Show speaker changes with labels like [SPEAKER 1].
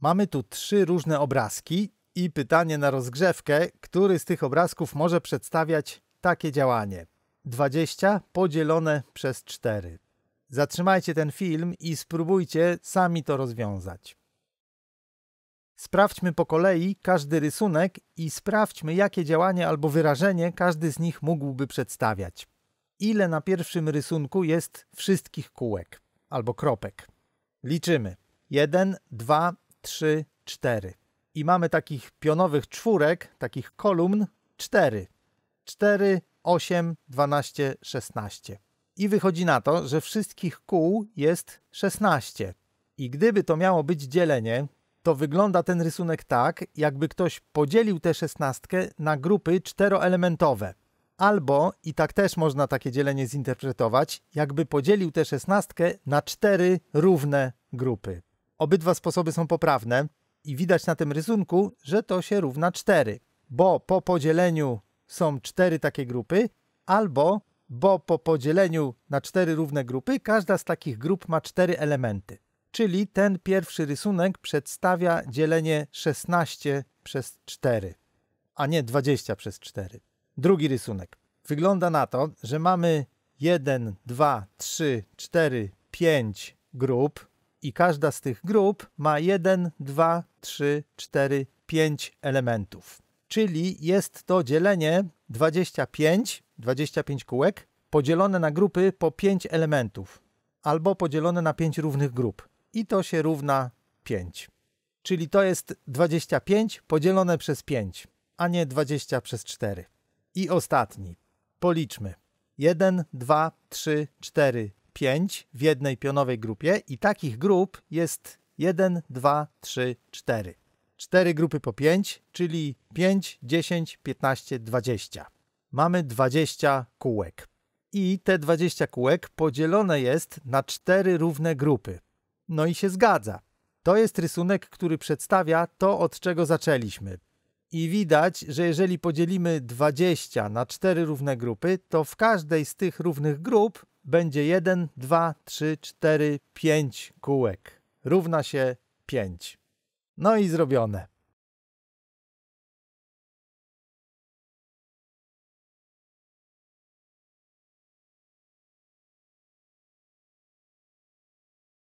[SPEAKER 1] Mamy tu trzy różne obrazki i pytanie na rozgrzewkę, który z tych obrazków może przedstawiać takie działanie. 20 podzielone przez 4. Zatrzymajcie ten film i spróbujcie sami to rozwiązać. Sprawdźmy po kolei każdy rysunek i sprawdźmy, jakie działanie albo wyrażenie każdy z nich mógłby przedstawiać. Ile na pierwszym rysunku jest wszystkich kółek albo kropek? Liczymy. 1, 2, trzy, cztery. I mamy takich pionowych czwórek, takich kolumn, cztery. Cztery, osiem, dwanaście, 16. I wychodzi na to, że wszystkich kół jest 16. I gdyby to miało być dzielenie, to wygląda ten rysunek tak, jakby ktoś podzielił tę szesnastkę na grupy czteroelementowe. Albo, i tak też można takie dzielenie zinterpretować, jakby podzielił tę szesnastkę na cztery równe grupy. Obydwa sposoby są poprawne i widać na tym rysunku, że to się równa 4, bo po podzieleniu są 4 takie grupy, albo bo po podzieleniu na 4 równe grupy każda z takich grup ma 4 elementy. Czyli ten pierwszy rysunek przedstawia dzielenie 16 przez 4, a nie 20 przez 4. Drugi rysunek. Wygląda na to, że mamy 1, 2, 3, 4, 5 grup, i każda z tych grup ma 1, 2, 3, 4, 5 elementów. Czyli jest to dzielenie 25, 25 kółek, podzielone na grupy po 5 elementów, albo podzielone na 5 równych grup. I to się równa 5. Czyli to jest 25 podzielone przez 5, a nie 20 przez 4. I ostatni. Policzmy. 1, 2, 3, 4, 5 w jednej pionowej grupie i takich grup jest 1, 2, 3, 4. 4 grupy po 5, czyli 5, 10, 15, 20. Mamy 20 kółek. I te 20 kółek podzielone jest na 4 równe grupy. No i się zgadza. To jest rysunek, który przedstawia to, od czego zaczęliśmy. I widać, że jeżeli podzielimy 20 na 4 równe grupy, to w każdej z tych równych grup będzie 1, 2, 3, 4, 5 kółek. Równa się 5. No i zrobione.